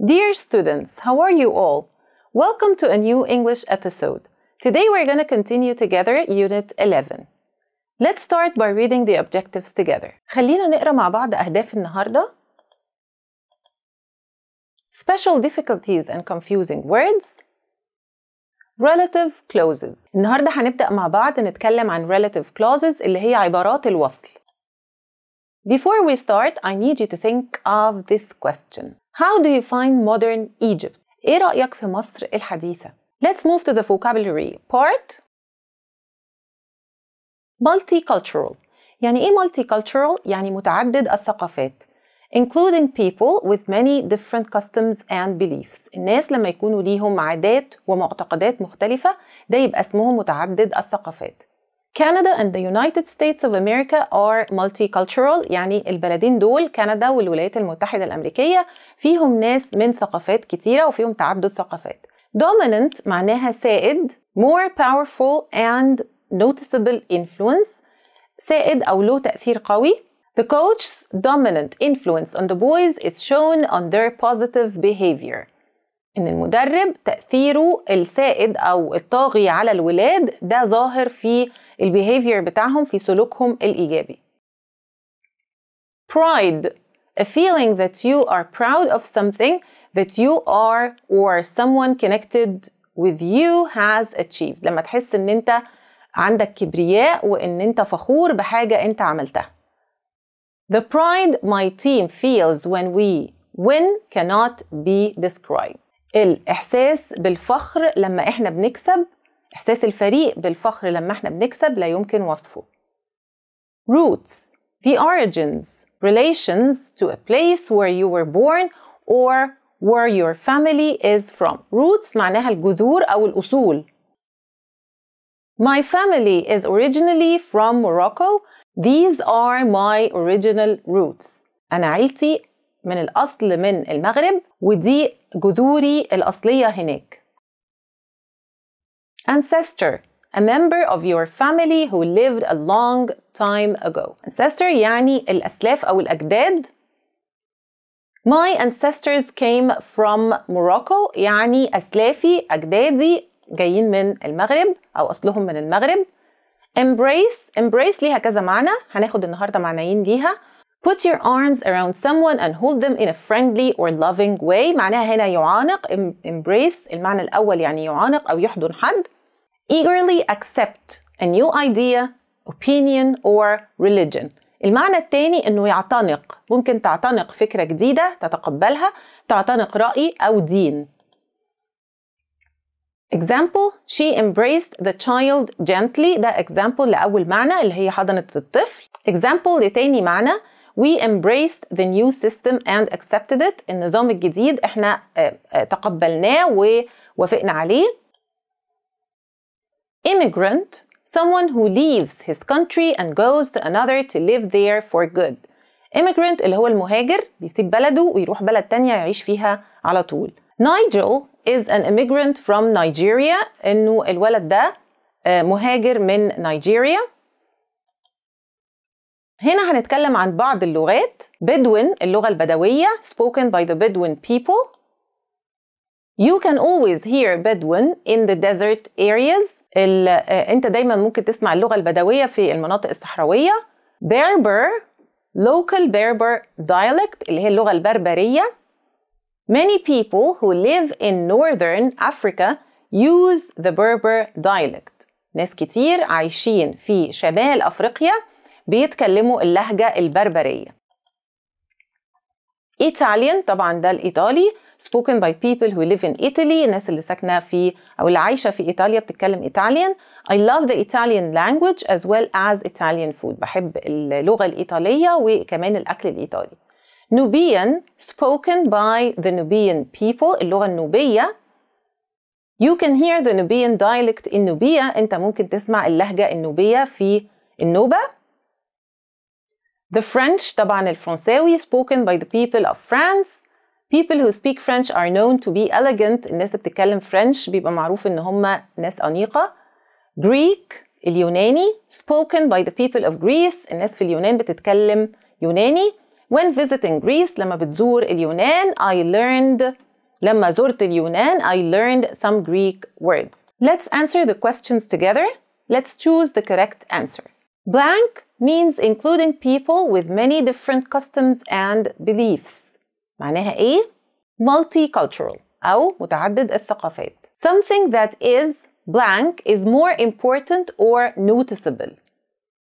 Dear students, how are you all? Welcome to a new English episode. Today we're going to continue together Unit 11. Let's start by reading the objectives together. خلينا نقرا مع بعض أهداف النهاردة. Special difficulties and confusing words. Relative clauses. النهاردة هنبدأ مع بعض نتكلم عن relative clauses اللي هي عبارات الوصل. Before we start, I need you to think of this question. How do you find modern Egypt? إيه رأيك في مصر الحديثة؟ Let's move to the vocabulary part. Multicultural يعني إيه multicultural؟ يعني متعدد الثقافات including people with many different customs and beliefs الناس لما يكونوا ليهم عادات ومعتقدات مختلفة ده يبقى اسمهم متعدد الثقافات Canada and the United States of America are multicultural يعني البلدين دول كندا والولايات المتحدة الأمريكية فيهم ناس من ثقافات كتيرة وفيهم تعدد ثقافات dominant معناها سائد more powerful and noticeable influence سائد أو له تأثير قوي The coach's dominant influence on the boys is shown on their positive behavior ان المدرب تاثيره السائد او الطاغي على الولاد ده ظاهر في البيهيفير بتاعهم في سلوكهم الايجابي pride a feeling that you are proud of something that you are or someone connected with you has achieved لما تحس ان انت عندك كبرياء وان انت فخور بحاجه انت عملتها The pride my team feels when we win cannot be described الإحساس بالفخر لما إحنا بنكسب إحساس الفريق بالفخر لما إحنا بنكسب لا يمكن وصفه roots the origins relations to a place where you were born or where your family is from roots معناها الجذور أو الأصول My family is originally from Morocco. These are my original roots. أنا عيلتي من الأصل من المغرب ودي جذوري الأصلية هناك ancestor a member of your family who lived a long time ago ancestor يعني الأسلاف أو الأجداد My ancestors came from Morocco يعني أسلافي أجدادي جايين من المغرب أو أصلهم من المغرب Embrace Embrace ليها كذا معنى هناخد النهاردة معنيين ليها Put your arms around someone and hold them in a friendly or loving way معناها هنا يعانق embrace المعنى الأول يعني يعانق أو يحضن حد eagerly accept a new idea opinion or religion المعنى الثاني انه يعتنق ممكن تعتنق فكرة جديدة، تتقبلها تعتنق راي او دين example she embraced the child gently ده example لاول معنى اللي هي حضنت الطفل example لتاني معنى we embraced the new system and accepted it النظام الجديد احنا تقبلناه ووافقنا عليه Immigrant someone who leaves his country and goes to another to live there for good immigrant اللي هو المهاجر بيسيب بلده ويروح بلد تانية يعيش فيها على طول Nigel is an immigrant from Nigeria إنه الولد ده مهاجر من نيجيريا هنا هنتكلم عن بعض اللغات بدوين اللغة البدوية spoken by the Bedouin people You can always hear Bedouin in the desert areas انت دايما ممكن تسمع اللغة البدوية في المناطق الصحراوية Berber local Berber dialect اللي هي اللغة البربرية Many people who live in northern Africa use the Berber dialect ناس كتير عايشين في شمال أفريقيا بيتكلموا اللهجة البربرية Italian طبعا ده الإيطالي spoken by people who live in Italy الناس اللي ساكنة في أو اللي عايشة في إيطاليا بتتكلم إيطاليان I love the Italian language as well as Italian food بحب اللغة الإيطالية وكمان الأكل الإيطالي Nubian spoken by the Nubian people اللغة النوبية You can hear the Nubian dialect in Nubia أنت ممكن تسمع اللهجة النوبية في النوبة The French طبعا الفرنساوي spoken by the people of France people who speak French are known to be elegant الناس بتتكلم French بيبقى معروف ان هم ناس أنيقة Greek اليوناني spoken by the people of Greece الناس في اليونان بتتكلم يوناني when visiting Greece لما بتزور اليونان I learned لما زرت اليونان I learned some Greek words Let's answer the questions together Let's choose the correct answer Blank means including people with many different customs and beliefs معناها إيه؟ multicultural أو متعدد الثقافات something that is blank is more important or noticeable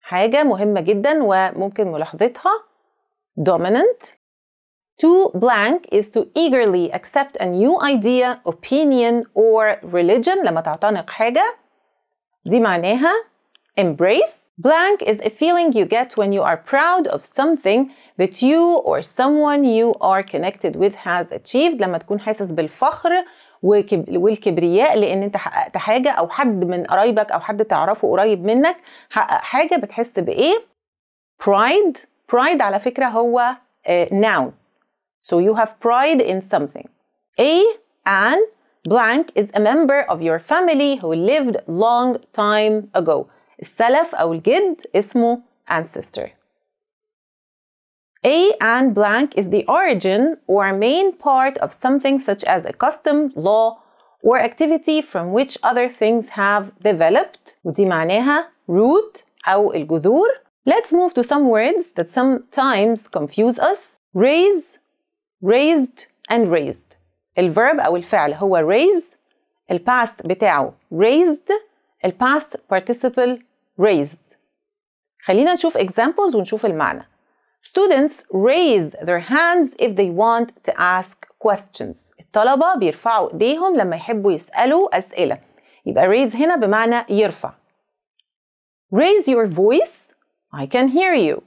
حاجة مهمة جدا وممكن ملاحظتها dominant To blank is to eagerly accept a new idea, opinion or religion لما تعتنق حاجة دي معناها Embrace. Blank is a feeling you get when you are proud of something that you or someone you are connected with has achieved لما تكون حاسس بالفخر والكبرياء لان انت حققت حاجه او حد من قرايبك او حد تعرفه قريب منك حقق حاجه بتحس بايه pride pride على فكره هو uh, noun so you have pride in something a an blank is a member of your family who lived long time ago السلف أو الجد اسمه ancestor. A and blank is the origin or main part of something such as a custom, law, or activity from which other things have developed ودي معناها root أو الجذور Let's move to some words that sometimes confuse us raise, raised and raised الverb أو الفعل هو raise الpast بتاعه raised الpast participle raised خلينا نشوف examples ونشوف المعنى students raise their hands if they want to ask questions الطلبة بيرفعوا ايديهم لما يحبوا يسألوا أسئلة يبقى raise هنا بمعنى يرفع raise your voice I can hear you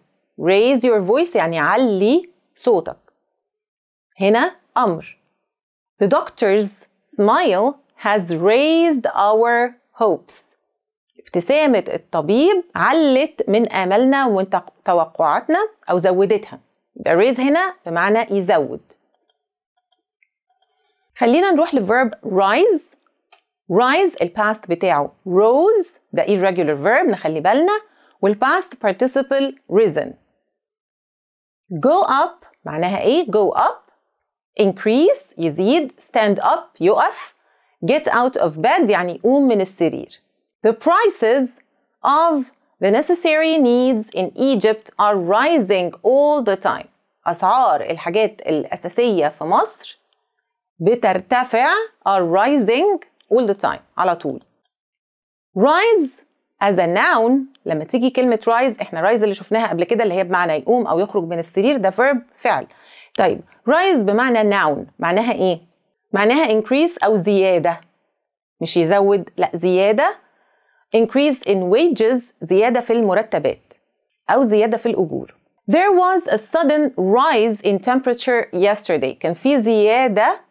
raise your voice يعني علي صوتك هنا أمر the doctors smile has raised our hopes ابتسامة الطبيب علت من آملنا وتوقعاتنا أو زودتها يبقى raise هنا بمعنى يزود خلينا نروح لفيرب rise rise الباست بتاعه rose ده irregular verb نخلي بالنا والباست participle risen go up معناها ايه go up increase يزيد stand up يقف get out of bed يعني قوم من السرير The prices of the necessary needs in Egypt are rising all the time. أسعار الحاجات الأساسية في مصر بترتفع are rising all the time على طول. Rise as a noun لما تيجي كلمة rise احنا rise اللي شفناها قبل كده اللي هي بمعنى يقوم أو يخرج من السرير ده verb فعل. طيب rise بمعنى noun معناها إيه؟ معناها increase أو زيادة مش يزود لا زيادة increase in wages زيادة في المرتبات أو زيادة في الأجور There was a sudden rise in temperature yesterday كان في زيادة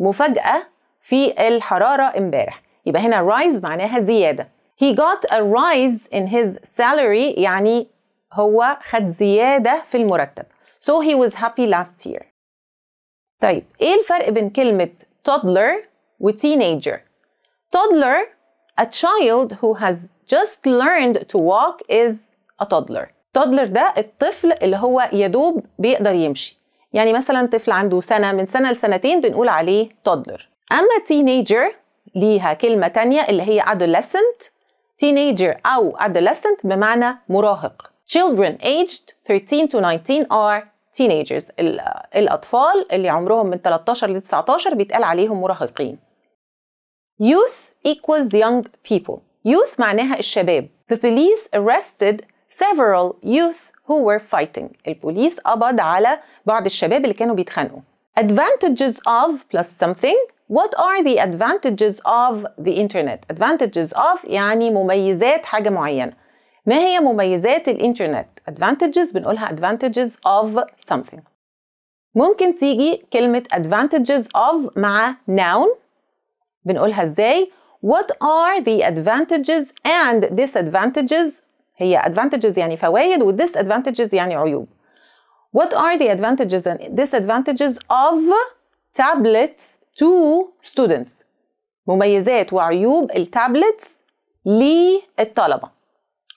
مفاجأة في الحرارة امبارح يبقى هنا rise معناها زيادة He got a rise in his salary يعني هو خد زيادة في المرتب So he was happy last year طيب ايه الفرق بين كلمة toddler و teenager toddler A child who has just learned to walk is a toddler. toddler ده الطفل اللي هو يدوب بيقدر يمشي. يعني مثلا طفل عنده سنة من سنة لسنتين بنقول عليه toddler. أما teenager ليها كلمة تانية اللي هي adolescent. teenager أو adolescent بمعنى مراهق. Children aged 13 to 19 are teenagers الأطفال اللي عمرهم من 13 ل 19 بيتقال عليهم مراهقين youth equals young people. Youth معناها الشباب. The police arrested several youth who were fighting. البوليس قبض على بعض الشباب اللي كانوا بيتخانقوا. Advantages of plus something. What are the advantages of the internet? Advantages of يعني مميزات حاجة معينة. ما هي مميزات الانترنت؟ advantages بنقولها advantages of something. ممكن تيجي كلمة advantages of مع noun بنقولها ازاي؟ what are the advantages and disadvantages هي advantages يعني فوائد و disadvantages يعني عيوب What are the advantages and disadvantages of tablets to students مميزات وعيوب التابلتس للطلبة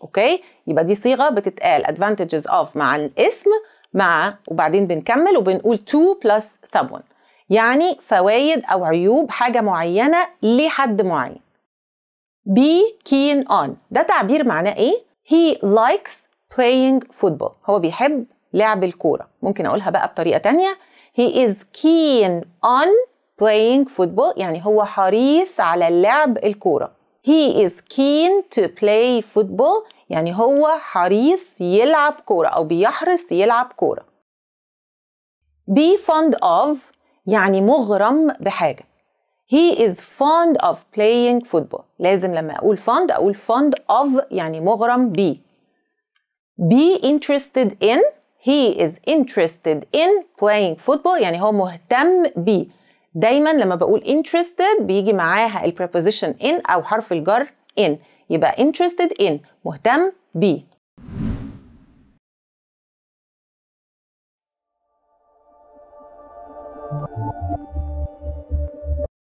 اوكي يبقى دي صيغة بتتقال advantages of مع الاسم مع وبعدين بنكمل وبنقول to plus someone يعني فوائد أو عيوب حاجة معينة لحد معين be keen on ده تعبير معناه إيه؟ he likes playing football هو بيحب لعب الكورة ممكن أقولها بقى بطريقة تانية he is keen on playing football يعني هو حريص على لعب الكورة he is keen to play football يعني هو حريص يلعب كورة أو بيحرص يلعب كورة be fond of يعني مغرم بحاجة He is fond of playing football لازم لما أقول fond أقول fond of يعني مغرم بي Be interested in He is interested in playing football يعني هو مهتم بي دايما لما بقول interested بيجي معاها preposition in أو حرف الجر in يبقى interested in مهتم بيه